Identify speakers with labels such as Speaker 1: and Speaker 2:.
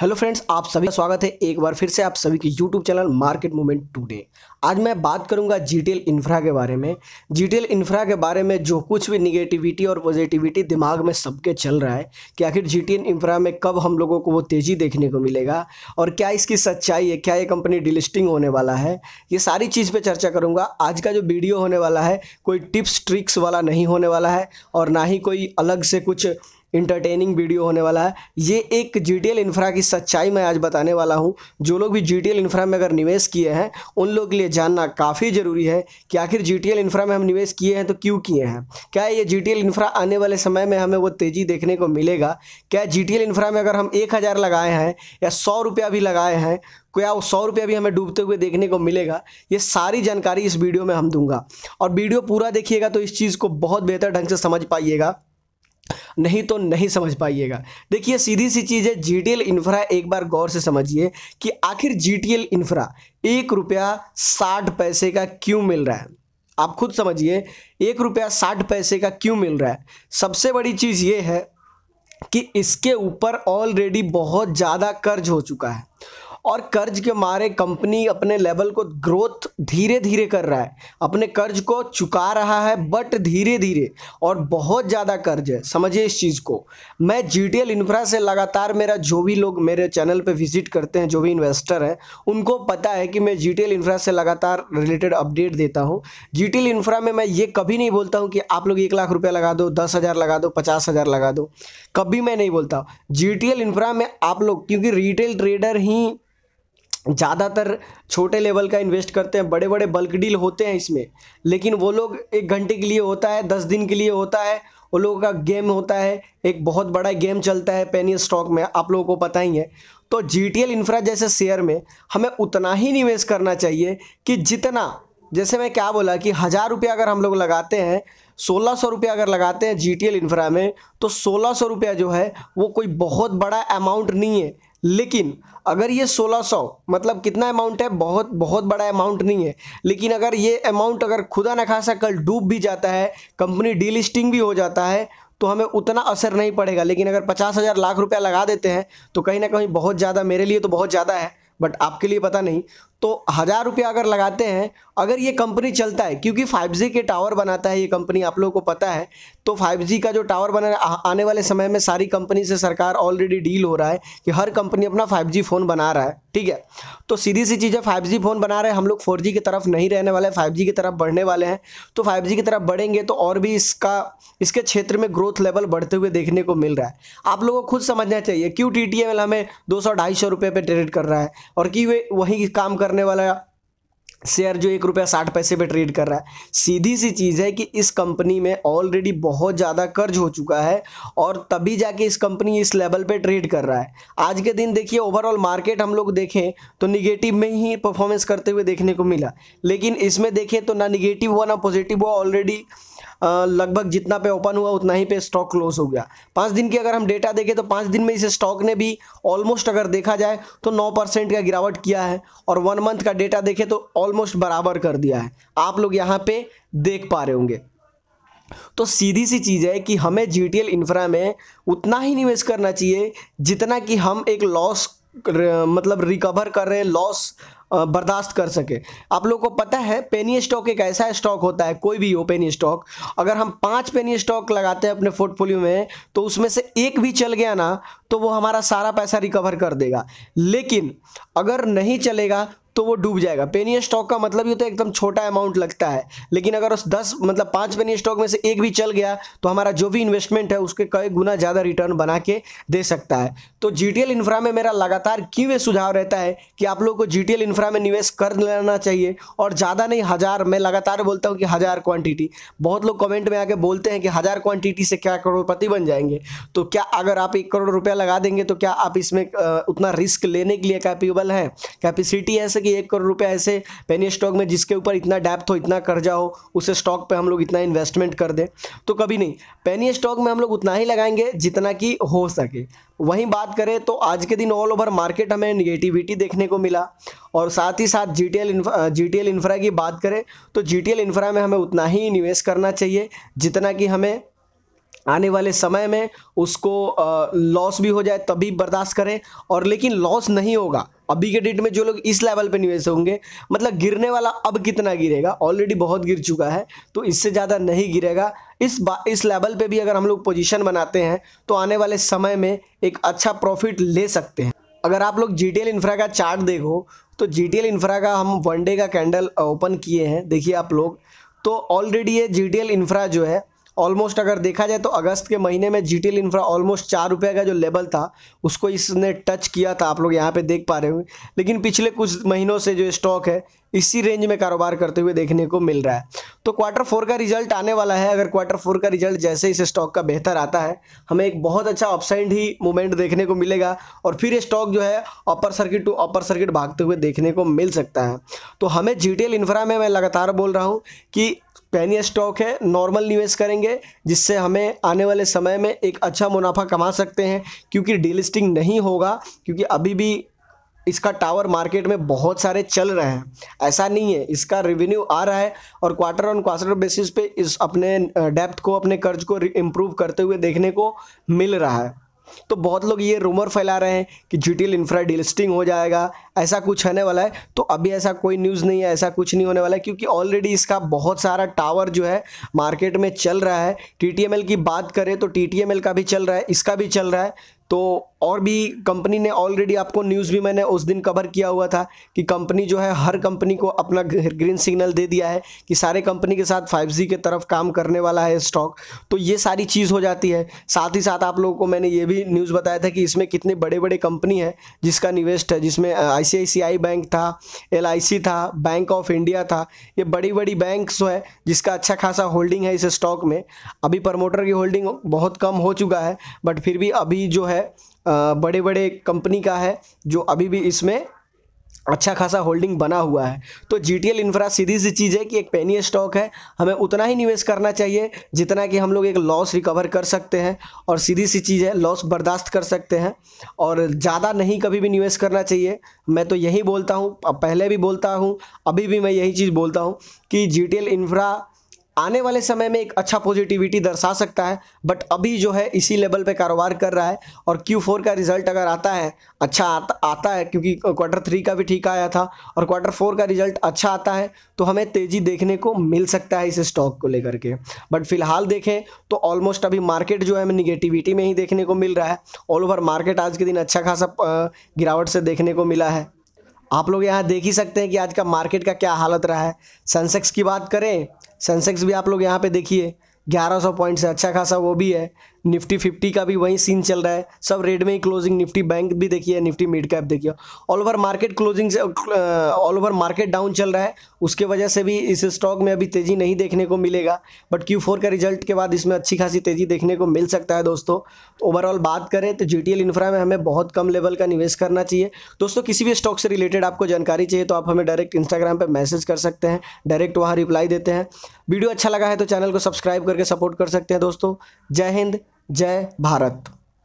Speaker 1: hello friends आप सभी का स्वागत है एक बार फिर से आप सभी के YouTube channel market movement today आज मैं बात करूंगा जीटीएल इंफ्रा के बारे में जीटीएल इंफ्रा के बारे में जो कुछ भी निगेटिविटी और पॉजिटिविटी दिमाग में सबके चल रहा है कि आखिर जीटीएल इंफ्रा में कब हम लोगों को वो तेज़ी देखने को मिलेगा और क्या इसकी सच्चाई है क्या ये कंपनी डिलिस्टिंग होने वाला है ये सारी चीज़ पर चर्चा करूँगा आज का जो वीडियो होने वाला है कोई टिप्स ट्रिक्स वाला नहीं होने वाला है और ना ही कोई अलग से कुछ इंटरटेनिंग वीडियो होने वाला है ये एक जी टी एल इन्फ्रा की सच्चाई मैं आज बताने वाला हूँ जो लोग भी जी टी एल इन्फ्रा में अगर निवेश किए हैं उन लोग के लिए जानना काफ़ी ज़रूरी है कि आखिर जी टी एल इन्फ्रा में हम निवेश किए हैं तो क्यों किए हैं क्या ये जी टी एल इन्फ्रा आने वाले समय में हमें वो तेज़ी देखने को मिलेगा क्या जी टी एल इन्फ्रा में अगर हम एक हज़ार लगाए हैं या सौ रुपया भी लगाए हैं क्या वो सौ रुपया भी हमें डूबते हुए देखने को मिलेगा ये सारी जानकारी इस वीडियो में हम दूंगा और वीडियो पूरा देखिएगा तो इस चीज़ को बहुत बेहतर ढंग से समझ पाइएगा नहीं तो नहीं समझ पाइएगा देखिए सीधी सी चीज़ है जी इंफ्रा एक बार गौर से समझिए कि आखिर जी इंफ्रा एक रुपया साठ पैसे का क्यों मिल रहा है आप खुद समझिए एक रुपया साठ पैसे का क्यों मिल रहा है सबसे बड़ी चीज़ ये है कि इसके ऊपर ऑलरेडी बहुत ज़्यादा कर्ज हो चुका है और कर्ज के मारे कंपनी अपने लेवल को ग्रोथ धीरे धीरे कर रहा है अपने कर्ज को चुका रहा है बट धीरे धीरे और बहुत ज़्यादा कर्ज है समझिए इस चीज़ को मैं जी टी एल इन्फ्रा से लगातार मेरा जो भी लोग मेरे चैनल पे विजिट करते हैं जो भी इन्वेस्टर हैं उनको पता है कि मैं जी टी एल इन्फ्रा से लगातार रिलेटेड अपडेट देता हूँ जी टी एल इन्फ्रा में मैं ये कभी नहीं बोलता हूँ कि आप लोग एक लाख रुपया लगा दो दस हज़ार लगा दो पचास हज़ार लगा दो कभी मैं नहीं बोलता जी टी एल इन्फ्रा में आप लोग क्योंकि रिटेल ट्रेडर ही ज़्यादातर छोटे लेवल का इन्वेस्ट करते हैं बड़े बड़े बल्क डील होते हैं इसमें लेकिन वो लोग एक घंटे के लिए होता है दस दिन के लिए होता है वो लोगों का गेम होता है एक बहुत बड़ा गेम चलता है पेनी स्टॉक में आप लोगों को पता ही है तो जी टी एल इंफ्रा जैसे शेयर में हमें उतना ही निवेश करना चाहिए कि जितना जैसे मैं क्या बोला कि हज़ार रुपया अगर हम लोग लगाते हैं सोलह सौ रुपया अगर लगाते हैं जी टी एल इंफ्रा में तो सोलह सौ रुपया जो है वो कोई बहुत बड़ा अमाउंट नहीं है लेकिन अगर ये 1600 मतलब कितना अमाउंट है बहुत बहुत बड़ा अमाउंट नहीं है लेकिन अगर ये अमाउंट अगर खुदा न खासा कल डूब भी जाता है कंपनी डीलिस्टिंग भी हो जाता है तो हमें उतना असर नहीं पड़ेगा लेकिन अगर पचास हज़ार लाख रुपया लगा देते हैं तो कहीं ना कहीं बहुत ज़्यादा मेरे लिए तो बहुत ज़्यादा है बट आपके लिए पता नहीं तो हज़ार रुपया अगर लगाते हैं अगर ये कंपनी चलता है क्योंकि 5G के टावर बनाता है ये कंपनी आप लोगों को पता है तो 5G का जो टावर बना आने वाले समय में सारी कंपनी से सरकार ऑलरेडी डील हो रहा है कि हर कंपनी अपना 5G फ़ोन बना रहा है ठीक है तो सीधी सी चीजें फाइव फाइव फ़ोन बना रहे हैं हम लोग फोर की तरफ नहीं रहने वाले फाइव की तरफ बढ़ने वाले हैं तो फाइव की तरफ बढ़ेंगे तो और भी इसका इसके क्षेत्र में ग्रोथ लेवल बढ़ते हुए देखने को मिल रहा है आप लोगों को खुद समझना चाहिए क्यों टी हमें दो सौ ढाई सौ रुपये पर ट्रेड कर रहा है और कि वे वहीं काम कर करने वाला शेयर जो एक रुपया साठ पैसे पे ट्रेड कर रहा है सीधी सी चीज़ है कि इस कंपनी में ऑलरेडी बहुत ज़्यादा कर्ज हो चुका है और तभी जाके इस कंपनी इस लेवल पे ट्रेड कर रहा है आज के दिन देखिए ओवरऑल मार्केट हम लोग देखें तो निगेटिव में ही परफॉर्मेंस करते हुए देखने को मिला लेकिन इसमें देखें तो ना निगेटिव हुआ ना पॉजिटिव हुआ ऑलरेडी लगभग जितना पे ओपन हुआ उतना ही पे स्टॉक क्लोज हो गया पाँच दिन की अगर हम डेटा देखें तो पाँच दिन में इस स्टॉक ने भी ऑलमोस्ट अगर देखा जाए तो नौ परसेंट का गिरावट किया है और वन मंथ का डेटा देखें तो ऑलमोस्ट बराबर कर दिया है आप लोग यहाँ पर देख पा रहे होंगे तो सीधी सी चीज़ है कि हमें जी टी एल इंफ्रा में उतना ही निवेश करना चाहिए जितना कि हम एक लॉस मतलब रिकवर कर रहे हैं लॉस बर्दाश्त कर सके आप लोगों को पता है पेनी स्टॉक एक ऐसा स्टॉक होता है कोई भी हो पेनी स्टॉक अगर हम पांच पेनी स्टॉक लगाते हैं अपने पोर्टफोलियो में तो उसमें से एक भी चल गया ना तो वो हमारा सारा पैसा रिकवर कर देगा लेकिन अगर नहीं चलेगा तो वो डूब जाएगा पेनी स्टॉक का मतलब ये तो एकदम छोटा अमाउंट लगता है लेकिन अगर उस दस मतलब पांच पेनी स्टॉक में से एक भी चल गया तो हमारा जो भी इन्वेस्टमेंट है उसके कई गुना ज़्यादा रिटर्न बना के दे सकता है तो जी इंफ्रा में मेरा लगातार क्यों ये सुझाव रहता है कि आप लोगों को जी इंफ्रा में निवेश कर लेना चाहिए और ज़्यादा नहीं हज़ार मैं लगातार बोलता हूँ कि हज़ार क्वान्टिटी बहुत लोग कॉमेंट में आके बोलते हैं कि हज़ार क्वान्टिटी से क्या करोड़पति बन जाएंगे तो क्या अगर आप एक करोड़ रुपया लगा देंगे तो क्या आप इसमें उतना रिस्क लेने के लिए कैपेबल हैं कैपेसिटी है जैसे कि एक करोड़ रुपया ऐसे पेनी स्टॉक में जिसके ऊपर इतना डेप्थ हो इतना कर्जा हो उसे स्टॉक पर हम लोग इतना इन्वेस्टमेंट कर दें तो कभी नहीं पेनी स्टॉक में हम लोग उतना ही लगाएंगे जितना कि हो सके वहीं बात करें तो आज के दिन ऑल ओवर मार्केट हमें निगेटिविटी देखने को मिला और साथ ही साथ G T G T infra की बात करें तो जी टी इंफ्रा में हमें उतना ही निवेश करना चाहिए जितना कि हमें आने वाले समय में उसको लॉस भी हो जाए तभी बर्दाश्त करें और लेकिन लॉस नहीं होगा अभी के डेट में जो लोग इस लेवल पे निवेश होंगे मतलब गिरने वाला अब कितना गिरेगा ऑलरेडी बहुत गिर चुका है तो इससे ज़्यादा नहीं गिरेगा इस बा इस लेवल पे भी अगर हम लोग पोजीशन बनाते हैं तो आने वाले समय में एक अच्छा प्रॉफिट ले सकते हैं अगर आप लोग जी इंफ्रा का चार्ट देखो तो जी इंफ्रा का हम वनडे का कैंडल ओपन किए हैं देखिए आप लोग तो ऑलरेडी ये जी इंफ्रा जो है ऑलमोस्ट अगर देखा जाए तो अगस्त के महीने में जी इंफ्रा ऑलमोस्ट चार रुपये का जो लेवल था उसको इसने टच किया था आप लोग यहाँ पे देख पा रहे होंगे लेकिन पिछले कुछ महीनों से जो स्टॉक है इसी रेंज में कारोबार करते हुए देखने को मिल रहा है तो क्वार्टर फोर का रिजल्ट आने वाला है अगर क्वार्टर फोर का रिजल्ट जैसे इस स्टॉक का बेहतर आता है हमें एक बहुत अच्छा अपसाइड ही मूवमेंट देखने को मिलेगा और फिर ये स्टॉक जो है upper circuit to upper circuit भागते हुए देखने को मिल सकता है तो हमें जी इंफ्रा में मैं लगातार बोल रहा हूँ कि पैनी स्टॉक है नॉर्मल निवेश करेंगे जिससे हमें आने वाले समय में एक अच्छा मुनाफा कमा सकते हैं क्योंकि डीलिस्टिंग नहीं होगा क्योंकि अभी भी इसका टावर मार्केट में बहुत सारे चल रहे हैं ऐसा नहीं है इसका रेवेन्यू आ रहा है और क्वार्टर ऑन क्वार्टर बेसिस पे इस अपने डेप्थ को अपने कर्ज को इम्प्रूव करते हुए देखने को मिल रहा है तो बहुत लोग ये रूमर फैला रहे हैं कि जी टी इंफ्रा डिलिस्टिंग हो जाएगा ऐसा कुछ होने वाला है तो अभी ऐसा कोई न्यूज़ नहीं है ऐसा कुछ नहीं होने वाला है क्योंकि ऑलरेडी इसका बहुत सारा टावर जो है मार्केट में चल रहा है टी की बात करें तो टी का भी चल रहा है इसका भी चल रहा है तो और भी कंपनी ने ऑलरेडी आपको न्यूज़ भी मैंने उस दिन कवर किया हुआ था कि कंपनी जो है हर कंपनी को अपना ग्रीन सिग्नल दे दिया है कि सारे कंपनी के साथ 5G के तरफ काम करने वाला है स्टॉक तो ये सारी चीज़ हो जाती है साथ ही साथ आप लोगों को मैंने ये भी न्यूज़ बताया था कि इसमें कितने बड़े बड़े कंपनी है जिसका निवेस्ट है जिसमें आई बैंक था एल था बैंक ऑफ इंडिया था ये बड़ी बड़ी बैंक जो है जिसका अच्छा खासा होल्डिंग है इस स्टॉक में अभी प्रमोटर की होल्डिंग बहुत कम हो चुका है बट फिर भी अभी जो है बड़े बड़े कंपनी का है जो अभी भी इसमें अच्छा खासा होल्डिंग बना हुआ है तो जी टी एल इन्फ्रा सीधी सी चीज़ है कि एक पेनी स्टॉक है हमें उतना ही निवेश करना चाहिए जितना कि हम लोग एक लॉस रिकवर कर सकते हैं और सीधी सी चीज़ है लॉस बर्दाश्त कर सकते हैं और ज़्यादा नहीं कभी भी निवेश करना चाहिए मैं तो यही बोलता हूँ पहले भी बोलता हूँ अभी भी मैं यही चीज़ बोलता हूँ कि जी टी एल इन्फ्रा आने वाले समय में एक अच्छा पॉजिटिविटी दर्शा सकता है बट अभी जो है इसी लेवल पे कारोबार कर रहा है और Q4 का रिजल्ट अगर आता है अच्छा आता आता है क्योंकि क्वार्टर थ्री का भी ठीक आया था और क्वार्टर फोर का रिजल्ट अच्छा आता है तो हमें तेज़ी देखने को मिल सकता है इस स्टॉक को लेकर के बट फिलहाल देखें तो ऑलमोस्ट अभी मार्केट जो है हमें निगेटिविटी में ही देखने को मिल रहा है ऑल ओवर मार्केट आज के दिन अच्छा खासा गिरावट से देखने को मिला है आप लोग यहाँ देख ही सकते हैं कि आज का मार्केट का क्या हालत रहा है सेंसेक्स की बात करें सेंसेक्स भी आप लोग यहाँ पे देखिए 1100 पॉइंट से अच्छा खासा वो भी है निफ्टी फिफ्टी का भी वही सीन चल रहा है सब रेड में ही क्लोजिंग निफ्टी बैंक भी देखिए निफ्टी मिड कैप देखिए all over market closing all over market down चल रहा है उसके वजह से भी इस स्टॉक में अभी तेज़ी नहीं देखने को मिलेगा बट क्यू फोर का रिजल्ट के बाद इसमें अच्छी खासी तेज़ी देखने को मिल सकता है दोस्तों ओवरऑल बात करें तो जी इंफ्रा में हमें बहुत कम लेवल का निवेश करना चाहिए दोस्तों किसी भी स्टॉक से रिलेटेड आपको जानकारी चाहिए तो आप हमें डायरेक्ट इंस्टाग्राम पर मैसेज कर सकते हैं डायरेक्ट वहाँ रिप्लाई देते हैं वीडियो अच्छा लगा है तो चैनल को सब्सक्राइब करके सपोर्ट कर सकते हैं दोस्तों जय हिंद जय भारत